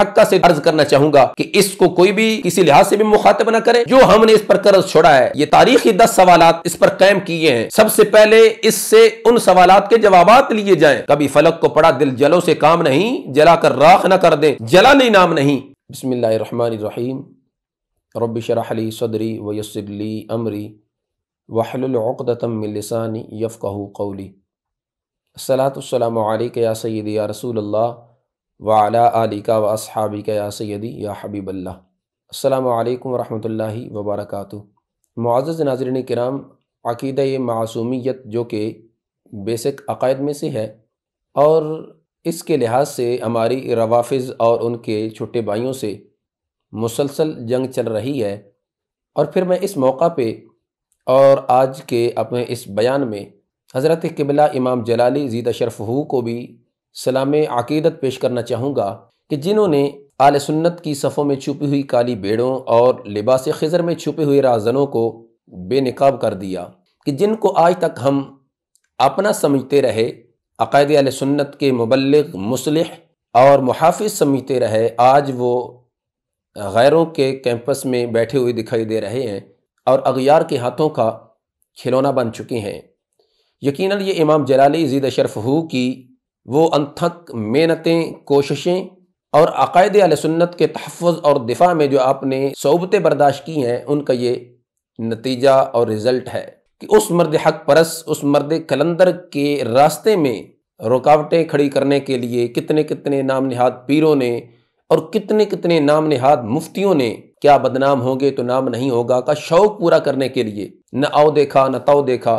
हक्का से अर्ज करना चाहूंगा कि इसको कोई भी किसी लिहाज से भी मुखातब न करे जो हमने इस पर कर्ज छोड़ा है ये तारीखी दस सवाल इस पर कैम किए हैं सबसे पहले इससे उन सवाल के जवाब लिए जाए कभी फलक को पड़ा दिल जलो से काम नहीं जला कर राख न कर दे जला नहीं नाम नहीं बिस्मिल्लाम रबी शराहली सदरी वसरली अमरी वाहलतमिलसानी यफ़ कहू कौली सलातम या सैद या रसूल अल्लाह वाला आली का व असहाबी का या सैदी या हबीबल्ला अल्लाम वबरक मज़ज़ नाजरन कराम अकीद मासूमियत जो कि बेसिक अकायद में से है और इसके लिहाज से हमारी रवाफ़ और उनके छोटे भाइयों से मुसलसल जंग चल रही है और फिर मैं इस मौका पर और आज के अपने इस बयान में हज़रत किबला इमाम जलाली जीदा शरफ को भी सलाम अकीदत पेश करना चाहूँगा कि जिन्होंने आल सुन्नत की सफ़ों में छुपी हुई काली बेड़ों और लिबास खज़र में छुपे हुए राजनों को बेनकाब कर दिया कि जिनको आज तक हम अपना समझते रहे अकायद आल सुन्नत के मुबलग मुसलह और मुहाफ़ समझते रहे आज वो गैरों के कैंपस में बैठे हुए दिखाई दे रहे हैं और अगियार के हाथों का खिलौना बन चुके हैं यकीन ये इमाम जलाली जीद अशरफ हु की वो अनथक मेहनतें कोशिशें और अकायद सुन्नत के तहफ़ और दिफा में जो आपने सोबतें बर्दाश्त की हैं उनका ये नतीजा और रिज़ल्ट है कि उस मर्द हक परस उस मर्द कलंदर के रास्ते में रुकावटें खड़ी करने के लिए कितने कितने नाम नहाद पीरों ने और कितने कितने नाम नहाद मुफ्तियों ने क्या बदनाम होंगे तो नाम नहीं होगा का शौक पूरा करने के लिए न आओ देखा न तो देखा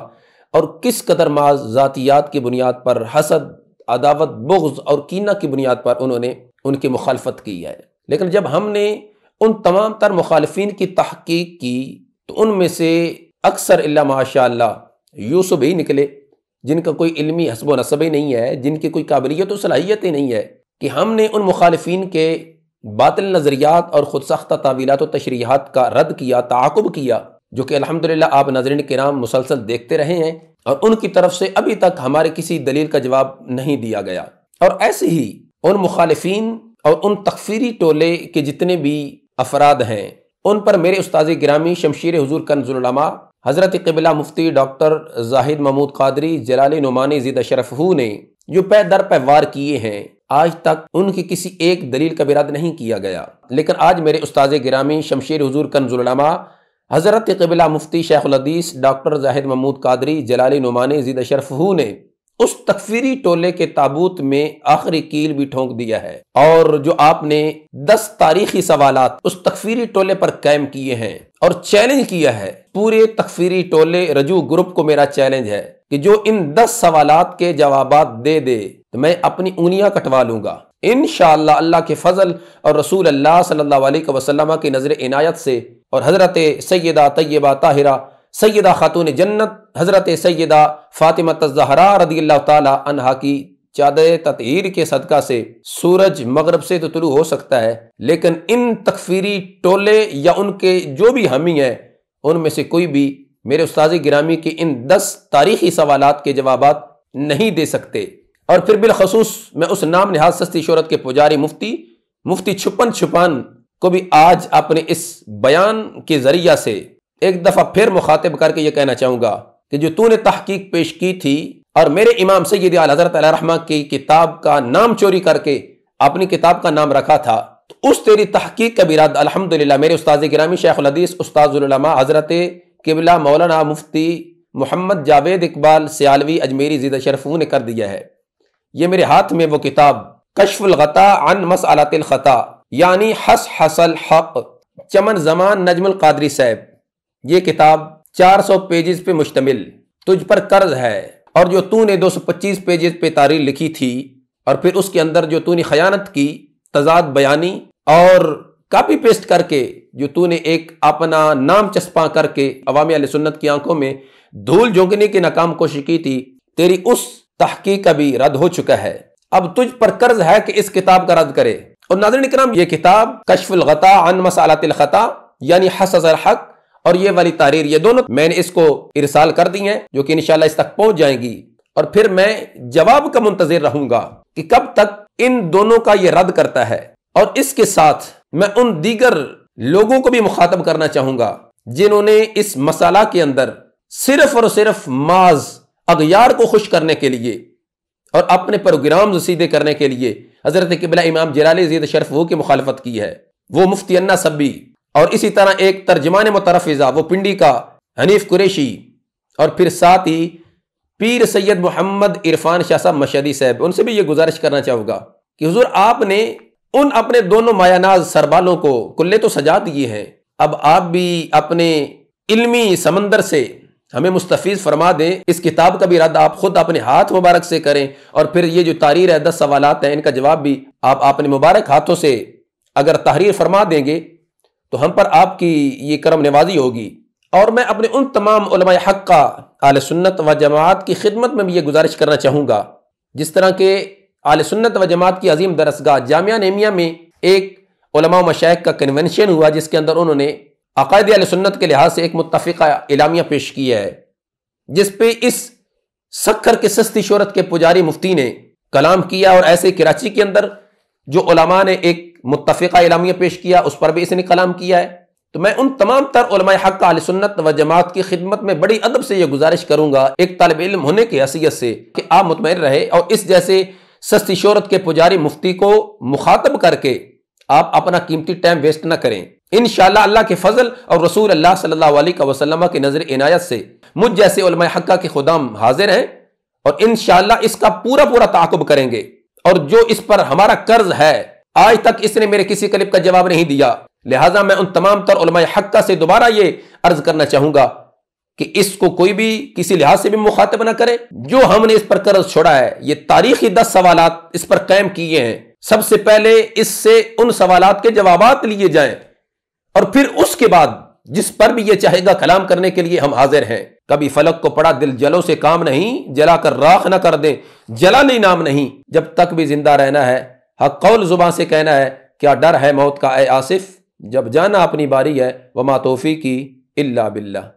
और किस कदर माज ज़ातियात की बुनियाद पर हसद अदावत बुग्ज और कीना की बुनियाद पर उन्होंने उनकी मुखालफत की है लेकिन जब हमने उन तमाम तर मुखालफी की तहकीक की तो उनमें से अक्सर अल्ला माशा यूसुफ ही निकले जिनका कोई इलमी हसब नसब ही नहीं है जिनकी कोई काबिलियत और सलाहियत ही नहीं है कि हमने उन मुखालफी के बातिल नज़रियात और ख़ुद सख्ता तावीलत और तशरीहत का रद्द किया ताकुब किया जो कि अलहमदिल्ला आप नजरिन के नाम मुसलसल देखते रहे हैं और उनकी तरफ से अभी तक हमारे किसी दलील का जवाब नहीं दिया गया और ऐसे ही उन मुखालफी और उन तकफीरी टोले के जितने भी अफराद हैं उन पर मेरे उस्ताद ग्रामी शमशीर हजूर कन्जुलमा हज़रत कबिला मुफ्ती डॉक्टर जाहिद महमूद कादरी जलाली नुमानी जिद अशरफहू ने जो पै दर पै वार किए हैं आज तक उनकी किसी एक दलील का बिराद नहीं किया गया लेकिन आज मेरे उस्ताद ग्रामी शमशीर हजूर कन्जुलमा हज़रत कबिला मुफ्ती शेखुलदीस डॉक्टर जाहिद महमूद कादरी जलाली नुमान जीद हु ने उस तकफीरी टोले के ताबूत में आखिरी कील भी ठोंक दिया है और जो आपने दस तारीखी सवाल उस तकफीरी टोले पर कैम किए हैं और चैलेंज किया है पूरे तकफीरी टोले रजू ग्रुप को मेरा चैलेंज है कि जो इन दस सवाल के जवाब दे दे तो मैं अपनी उंगलियां कटवा लूंगा इन अल्लाह के फ़ज़ल और रसूल अल्लाह सल्ला वसलम की नज़र इनायत से और हज़रत सैदा तय्यबा ताहिरा सैदा ख़ातून जन्नत हज़रत सैदा फ़ातिमा तजहरा रदी अल्लाह तहा की चाद ततहर के सदका से सूरज मगरब से तो तुलू हो सकता है लेकिन इन तकफीरी टोले या उनके जो भी हमी हैं उनमें से कोई भी मेरे उस्ताद गिरामी के इन दस तारीखी सवाल के जवाब नहीं दे सकते और फिर बिलखसूस मैं उस नाम नहाज सस्ती शहरत के पुजारी मुफ्ती मुफ्ती छुपन छुपान को भी आज अपने इस बयान के जरिया से एक दफ़ा फिर मुखातिब करके ये कहना चाहूँगा कि जो तूने तहकीक पेश की थी और मेरे इमाम से यदि हज़रत की किताब का नाम चोरी करके अपनी किताब का नाम रखा था तो उस तेरी तहकीक का बिराद अलहमदिल्ला मेरे उस्ताद ग्रामी लदीस उस्ताजुलमा हज़रत किबला मौलाना मुफ्ती मोहम्मद जावेद इकबाल सियालवी अजमेरी जीद शरफू ने कर दिया है ये मेरे हाथ में वो किताब कशफुलगता अन मस खता यानी हस हसल हक चमन जमान नजमुल कादरी साहब ये किताब 400 पेजेस पे मुश्तमिल तुझ पर कर्ज है और जो तूने 225 पेजेस पे तारीर लिखी थी और फिर उसके अंदर जो तूने खयानत की तजाद बयानी और कापी पेस्ट करके जो तूने एक अपना नाम चस्पा करके अवामी सुन्नत की आंखों में धूल झोंकने की नाकाम कोशिश की थी तेरी उस तहकीक अभी रद्द हो चुका है अब तुझ पर कर्ज है कि इस किताब का रद्द करे और नाजरन इकराम ये किताब कशफुलगता अन मसालतलखता यानी हसर हक और ये वाली तारीर ये दोनों मैंने इसको इरसाल कर दी हैं जो कि इंशाल्लाह इस तक पहुंच जाएंगी और फिर मैं जवाब का मुंतजर रहूंगा कि कब तक इन दोनों का ये रद्द करता है और इसके साथ मैं उन दीगर लोगों को भी मुखातब करना चाहूंगा जिन्होंने इस मसाला के अंदर सिर्फ और सिर्फ माज अगयार को खुश करने के लिए और अपने प्रोग्राम सीधे करने के लिए हजरत किबला इमाम जलाल जीद वो की मुखालफत की है वो मुफ्ती अन्ना सब्बी और इसी तरह एक तर्जमान मुतरफा वो पिंडी का हनीफ कुरेशी और फिर साथ ही पीर सैयद मोहम्मद इरफान शाह साहब मशदी साहब उनसे भी ये गुजारिश करना चाहूँगा कि हजूर आपने उन अपने दोनों मायानाज सरबालों को कुल्ले तो सजा दिए हैं अब आप भी अपने इल्मी समंदर से हमें मुस्तफ़ फरमा दें इस किताब का भी रद्द आप खुद अपने हाथ मुबारक से करें और फिर ये जो तारीर है दस सवाल हैं इनका जवाब भी आप अपने मुबारक हाथों से अगर तहरीर फरमा देंगे तो हम पर आपकी ये करम नवाजी होगी और मैं अपने उन तमाम हक़ का आल सुन्नत व जमात की खिदमत में भी ये गुजारिश करना चाहूँगा जिस तरह के आल सुन्नत व जमात की अजीम दरसगा जामिया नेमिया में एक मशाइ का कन्वेंशन हुआ जिसके अंदर उन्होंने अकायद सुन्नत के लिहाज से एक मुतफ़ा इलामिया पेश किया है जिस पे इस सखर के सस्ती शहरत के पुजारी मुफ्ती ने कलाम किया और ऐसे कराची के अंदर जो ओलमा ने एक मुतफ़ा इलामिया पेश किया उस पर भी इसने कलाम किया है तो मैं उन तमाम तर हक का सुन्नत व जमात की खिदमत में बड़ी अदब से यह गुजारिश करूंगा एक तलब इलम होने की हैसियत से कि आप मुतमिन रहे और इस जैसे सस्ती शहरत के पुजारी मुफ्ती को मुखातब करके आप अपना कीमती टाइम वेस्ट ना करें इन अल्लाह के फजल और रसूल अल्लाह सल्लल्लाहु की नज़र इनायत से मुझ जैसे हक्का के खुदाम हाजिर हैं और इन इसका पूरा पूरा ताकुब करेंगे और जो इस पर हमारा कर्ज है आज तक इसने मेरे किसी कलिप का जवाब नहीं दिया लिहाजा मैं उन तमाम तर हक्का से दोबारा ये अर्ज करना चाहूंगा कि इसको कोई भी किसी लिहाज से भी मुखातब ना करे जो हमने इस पर कर्ज छोड़ा है ये तारीखी दस सवाल इस पर कैम किए हैं सबसे पहले इससे उन सवाल के जवाब लिए जाएं और फिर उसके बाद जिस पर भी ये चाहेगा कलाम करने के लिए हम हाजिर हैं कभी फलक को पड़ा दिल जलो से काम नहीं जला कर राख न कर दे जला नहीं नाम नहीं जब तक भी जिंदा रहना है हक कौल जुबा से कहना है क्या डर है मौत का ए आसिफ जब जाना अपनी बारी है वमा तोफ़ी की इल्ला बिल्ला